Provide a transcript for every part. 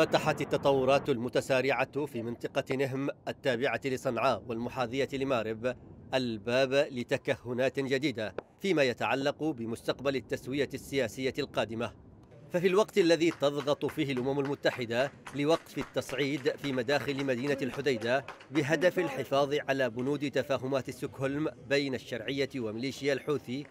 فتحت التطورات المتسارعة في منطقة نهم التابعة لصنعاء والمحاذية لمارب الباب لتكهنات جديدة فيما يتعلق بمستقبل التسوية السياسية القادمة ففي الوقت الذي تضغط فيه الأمم المتحدة لوقف التصعيد في مداخل مدينة الحديدة بهدف الحفاظ على بنود تفاهمات سوكهولم بين الشرعية وميليشيا الحوثي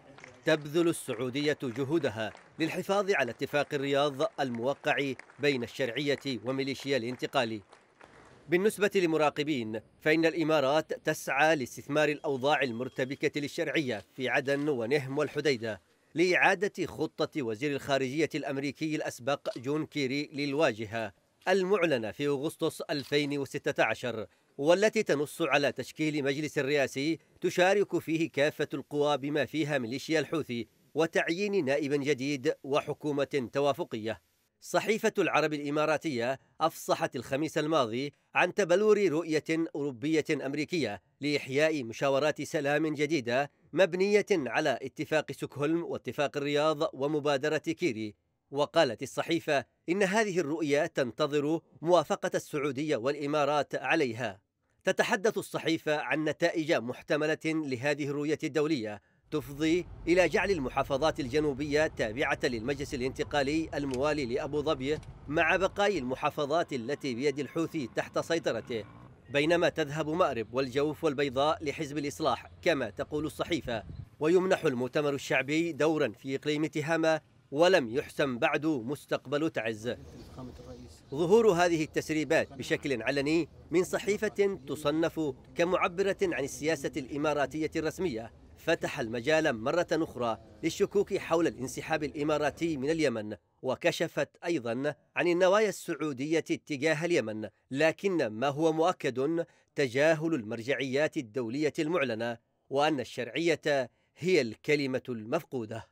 تبذل السعودية جهودها للحفاظ على اتفاق الرياض الموقع بين الشرعية وميليشيا الانتقالي بالنسبة لمراقبين فإن الإمارات تسعى لاستثمار الأوضاع المرتبكة للشرعية في عدن ونهم والحديدة لإعادة خطة وزير الخارجية الأمريكي الأسبق جون كيري للواجهة المعلنة في أغسطس 2016 والتي تنص على تشكيل مجلس رئاسي تشارك فيه كافة القوى بما فيها ميليشيا الحوثي وتعيين نائب جديد وحكومة توافقية صحيفة العرب الإماراتية أفصحت الخميس الماضي عن تبلور رؤية أوروبية أمريكية لإحياء مشاورات سلام جديدة مبنية على اتفاق سكهولم واتفاق الرياض ومبادرة كيري وقالت الصحيفة إن هذه الرؤية تنتظر موافقة السعودية والإمارات عليها تتحدث الصحيفة عن نتائج محتملة لهذه الرؤية الدولية تفضي إلى جعل المحافظات الجنوبية تابعة للمجلس الانتقالي الموالي لأبو ظبي مع بقايا المحافظات التي بيد الحوثي تحت سيطرته بينما تذهب مأرب والجوف والبيضاء لحزب الإصلاح كما تقول الصحيفة ويمنح المؤتمر الشعبي دورا في إقليم تهامة ولم يحسم بعد مستقبل تعزة ظهور هذه التسريبات بشكل علني من صحيفة تصنف كمعبرة عن السياسة الإماراتية الرسمية فتح المجال مرة أخرى للشكوك حول الانسحاب الإماراتي من اليمن وكشفت أيضا عن النوايا السعودية اتجاه اليمن لكن ما هو مؤكد تجاهل المرجعيات الدولية المعلنة وأن الشرعية هي الكلمة المفقودة